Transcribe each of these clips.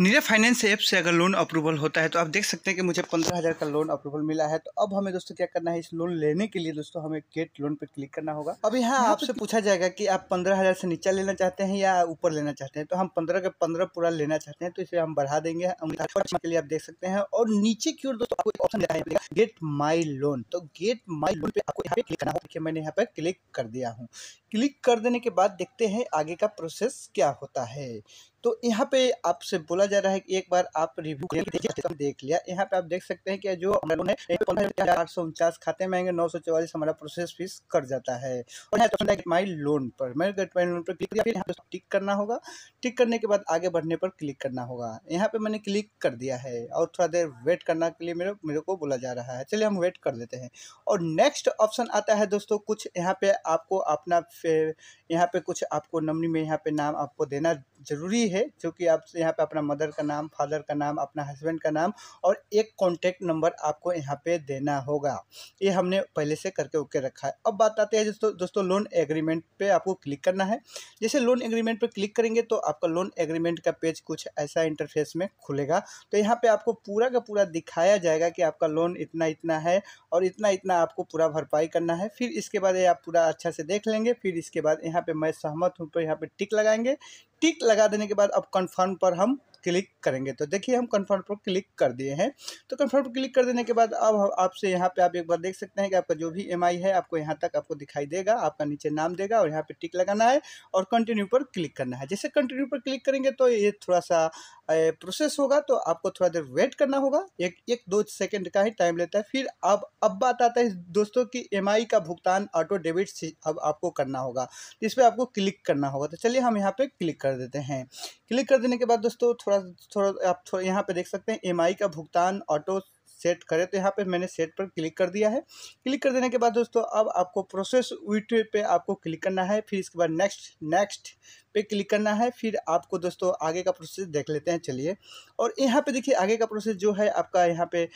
नीरा finance app से अगर loan approval होता है तो आप देख सकते हैं कि मुझे पंद्रह हज़ार का लोन अप्रूवल मिला है तो अब हमें दोस्तों क्या करना है इस लोन लेने के लिए दोस्तों हमें गेट लोन पर क्लिक करना होगा अब यहाँ आपसे पूछा जाएगा कि आप पंद्रह हज़ार से नीचा लेना चाहते हैं या ऊपर लेना चाहते हैं तो हम पंद्रह के पंद्रह पूरा लेना चाहते हैं तो इसे हम बढ़ा देंगे के लिए आप देख सकते हैं और नीचे की ओर दोस्तों आपको ऑप्शन गेट माई लोन तो गेट माई लोन पर आपको यहाँ पे क्लिक करना होगा मैंने यहाँ पर क्लिक कर दिया हूँ क्लिक कर देने के बाद देखते हैं आगे का प्रोसेस क्या होता है तो यहाँ पे आपसे बोला जा रहा है कि एक बार आप रिव्यू देख लिया यहाँ पे आप देख सकते हैं कि जो हमारे लोन है तो आठ सौ उनचास खाते में आएंगे नौ सौ चौवालीस हमारा प्रोसेस फीस कट जाता है और यहाँ तो माई लोन पर मैं लोन पर क्लिक यहाँ पे टिक करना होगा टिक करने के बाद आगे बढ़ने पर क्लिक करना होगा यहाँ पे मैंने क्लिक कर दिया है और थोड़ा देर वेट करना के लिए मेरे मेरे को बोला जा रहा है चलिए हम वेट कर देते हैं और नेक्स्ट ऑप्शन आता है दोस्तों कुछ यहाँ पे आपको अपना यहाँ पे कुछ आपको नमनी में यहाँ पे नाम आपको देना ज़रूरी है जो कि आप यहाँ पे अपना मदर का नाम फादर का नाम अपना हस्बैंड का नाम और एक कॉन्टेक्ट नंबर आपको यहाँ पे देना होगा ये हमने पहले से करके ओके रखा है अब बात आते हैं दोस्तों दोस्तों लोन एग्रीमेंट पे आपको क्लिक करना है जैसे लोन एग्रीमेंट पर क्लिक करेंगे तो आपका लोन एग्रीमेंट का पेज कुछ ऐसा इंटरफेस में खुलेगा तो यहाँ पर आपको पूरा का पूरा दिखाया जाएगा कि आपका लोन इतना इतना है और इतना इतना आपको पूरा भरपाई करना है फिर इसके बाद ये आप पूरा अच्छा से देख लेंगे फिर इसके बाद यहाँ पे मैं सहमत हूँ पर तो यहाँ पे टिक लगाएंगे टिक लगा देने के बाद अब कन्फर्म पर हम क्लिक करेंगे तो देखिए हम कन्फर्म पर क्लिक कर दिए हैं तो कन्फर्म पर क्लिक कर देने के बाद अब आपसे यहाँ पर आप एक बार देख सकते हैं कि आपका जो भी एम है आपको यहाँ तक आपको दिखाई देगा आपका नीचे नाम देगा और यहाँ पर टिक लगाना है और कंटिन्यू पर क्लिक करना है जैसे कंटिन्यू पर क्लिक करेंगे तो ये थोड़ा सा प्रोसेस होगा तो आपको थोड़ा देर वेट करना होगा एक एक दो सेकेंड का ही टाइम लेता है फिर अब अब बात आता है दोस्तों कि एम का भुगतान ऑटो डेबिट अब आपको करना होगा इस पर आपको क्लिक करना होगा तो चलिए हम यहाँ पर क्लिक कर देते हैं क्लिक कर देने के बाद दोस्तों थोड़ा थोड़ा थोड़ा आप थोड़ा यहाँ पे देख सकते हैं एम का भुगतान ऑटो सेट करें तो यहाँ पे मैंने सेट पर क्लिक कर दिया है क्लिक कर देने के बाद दोस्तों अब आपको प्रोसेस विट पे आपको क्लिक करना है फिर इसके बाद नेक्स्ट नेक्स्ट पे क्लिक करना है फिर आपको दोस्तों आगे का प्रोसेस देख लेते हैं चलिए और यहाँ पे देखिए आगे का प्रोसेस जो है आपका यहाँ पे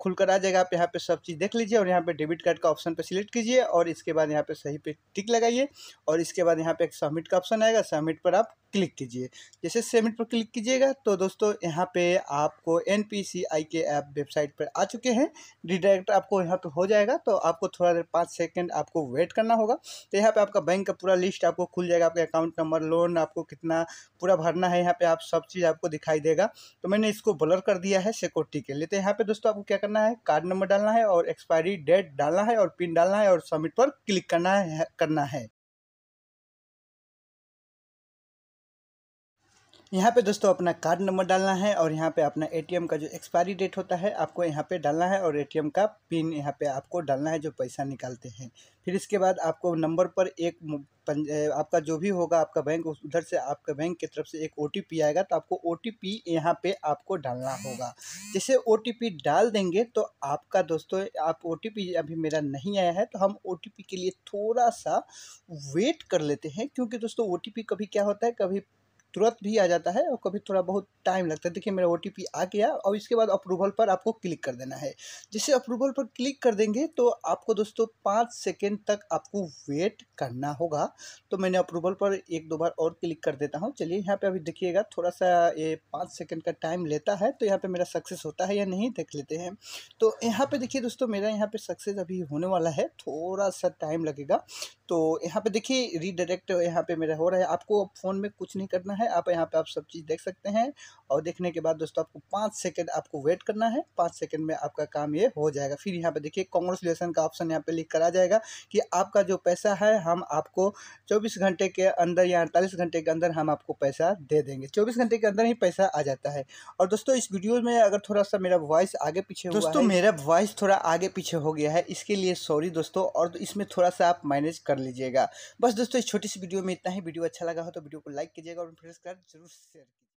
खुलकर आ जाएगा आप यहाँ पे सब चीज़ देख लीजिए और यहाँ पे डेबिट कार्ड का ऑप्शन पे सिलेक्ट कीजिए और इसके बाद यहाँ पे सही पे टिक लगाइए और इसके बाद यहाँ पे एक सबमिट का ऑप्शन आएगा सबमिट पर आप क्लिक कीजिए जैसे सबमिट पर क्लिक कीजिएगा तो दोस्तों यहाँ पर आपको एन के ऐप वेबसाइट पर आ चुके हैं डिडायरेक्ट आपको यहाँ पर हो जाएगा तो आपको थोड़ा देर पाँच सेकेंड आपको वेट करना होगा तो यहाँ पर आपका बैंक का पूरा लिस्ट आपको खुल जाएगा आपके अकाउंट नंबर लोन आपको कितना पूरा भरना है यहाँ पे आप सब चीज़ आपको दिखाई देगा तो मैंने इसको ब्लर कर दिया है सिक्योरिटी के लिए तो यहाँ पे दोस्तों आपको क्या करना है कार्ड नंबर डालना है और एक्सपायरी डेट डालना है और पिन डालना है और सबमिट पर क्लिक करना है करना है यहाँ पे दोस्तों अपना कार्ड नंबर डालना है और यहाँ पे अपना एटीएम का जो एक्सपायरी डेट होता है आपको यहाँ पे डालना है और एटीएम का पिन यहाँ पे आपको डालना है जो पैसा निकालते हैं फिर इसके बाद आपको नंबर पर एक आपका जो भी होगा आपका बैंक उधर से आपके बैंक की तरफ से एक ओ आएगा तो आपको ओ टी पी यहाँ पे आपको डालना होगा जैसे ओ डाल देंगे तो आपका दोस्तों आप ओ अभी मेरा नहीं आया है तो हम ओ के लिए थोड़ा सा वेट कर लेते हैं क्योंकि दोस्तों ओ कभी क्या होता है कभी तुरंत भी आ जाता है और कभी थोड़ा बहुत टाइम लगता है देखिए मेरा ओ आ गया और इसके बाद अप्रूवल पर आपको क्लिक कर देना है जैसे अप्रूवल पर क्लिक कर देंगे तो आपको दोस्तों पाँच सेकेंड तक आपको वेट करना होगा तो मैंने अप्रूवल पर एक दो बार और क्लिक कर देता हूँ चलिए यहाँ पर अभी देखिएगा थोड़ा सा ये पाँच सेकेंड का टाइम लेता है तो यहाँ पर मेरा सक्सेस होता है या नहीं देख लेते हैं तो यहाँ पर देखिए दोस्तों मेरा यहाँ पर सक्सेस अभी होने वाला है थोड़ा सा टाइम लगेगा तो यहाँ पर देखिए रीडायरेक्ट यहाँ पर मेरा हो रहा है आपको फ़ोन में कुछ नहीं करना है है आप यहाँ पे आप सब चीज़ देख सकते हैं और देखने के बाद दोस्तों आपको पाँच सेकंड आपको वेट करना है पाँच सेकंड में आपका काम ये हो जाएगा फिर यहाँ पे देखिए कॉन्ग्रेचुलेसन का ऑप्शन यहाँ पे लिख कर आ जाएगा कि आपका जो पैसा है हम आपको चौबीस घंटे के अंदर या अड़तालीस घंटे के अंदर हम आपको पैसा दे देंगे चौबीस घंटे के अंदर ही पैसा आ जाता है और दोस्तों इस वीडियो में अगर थोड़ा सा मेरा वॉइस आगे पीछे दोस्तों मेरा वॉइस थोड़ा आगे पीछे हो गया है इसके लिए सॉरी दोस्तों और इसमें थोड़ा सा आप मैनेज कर लीजिएगा बस दोस्तों इस छोटी सी वीडियो में इतना ही वीडियो अच्छा लगा हो तो वीडियो को लाइक कीजिएगा और फिर sequer de tiro cerca.